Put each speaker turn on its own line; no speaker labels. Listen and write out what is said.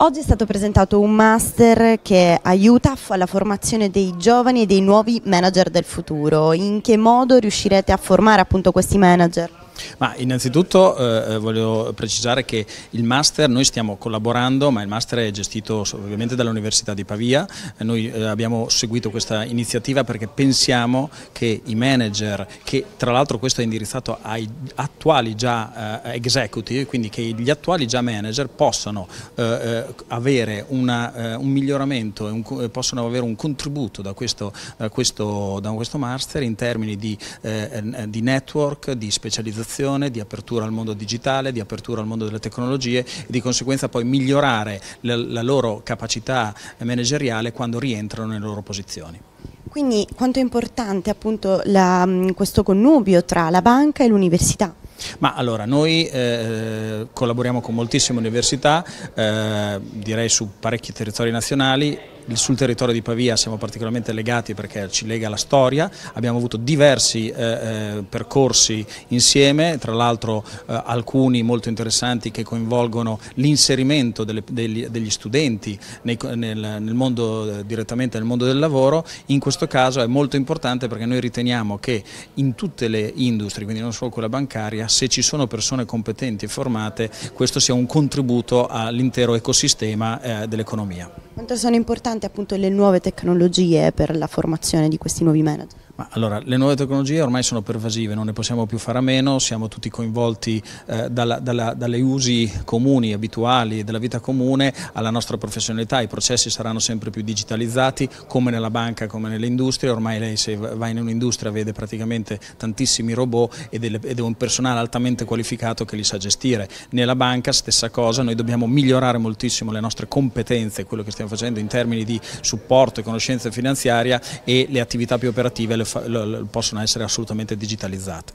Oggi è stato presentato un master che aiuta alla formazione dei giovani e dei nuovi manager del futuro. In che modo riuscirete a formare appunto questi manager?
Ma innanzitutto eh, eh, voglio precisare che il master, noi stiamo collaborando, ma il master è gestito ovviamente dall'Università di Pavia, eh, noi eh, abbiamo seguito questa iniziativa perché pensiamo che i manager, che tra l'altro questo è indirizzato ai attuali già eh, executive, quindi che gli attuali già manager possano eh, avere una, un miglioramento, un, possono avere un contributo da questo, da questo, da questo master in termini di, di network, di specializzazione innovazione, di apertura al mondo digitale, di apertura al mondo delle tecnologie e di conseguenza poi migliorare la, la loro capacità manageriale quando rientrano nelle loro posizioni.
Quindi quanto è importante appunto la, questo connubio tra la banca e l'università?
Ma allora, noi eh, collaboriamo con moltissime università, eh, direi su parecchi territori nazionali, sul territorio di Pavia siamo particolarmente legati perché ci lega la storia, abbiamo avuto diversi eh, eh percorsi insieme, tra l'altro eh, alcuni molto interessanti che coinvolgono l'inserimento degli, degli, studenti nei, nel, nel mondo, eh, direttamente nel mondo del lavoro, in questo caso è molto importante perché noi riteniamo che in tutte le industrie, quindi non solo quella bancaria, se ci sono persone competenti e formate questo sia un contributo all'intero ecosistema eh, dell'economia.
Quanto sono importanti appunto le nuove tecnologie per la formazione di questi nuovi manager?
Ma allora, le nuove tecnologie ormai sono pervasive, non ne possiamo più fare a meno, siamo tutti coinvolti eh, dalla, dalla, dalle usi comuni, abituali, della vita comune alla nostra professionalità, i processi saranno sempre più digitalizzati, come nella banca, come nelle industrie, ormai lei se va in un'industria vede praticamente tantissimi robot ed è, ed è un personale altamente qualificato che li sa gestire. Nella banca stessa cosa, noi dobbiamo migliorare moltissimo le nostre competenze, quello che stiamo facendo in termini di supporto e conoscenza finanziaria e le attività più operative, le possono essere assolutamente digitalizzate.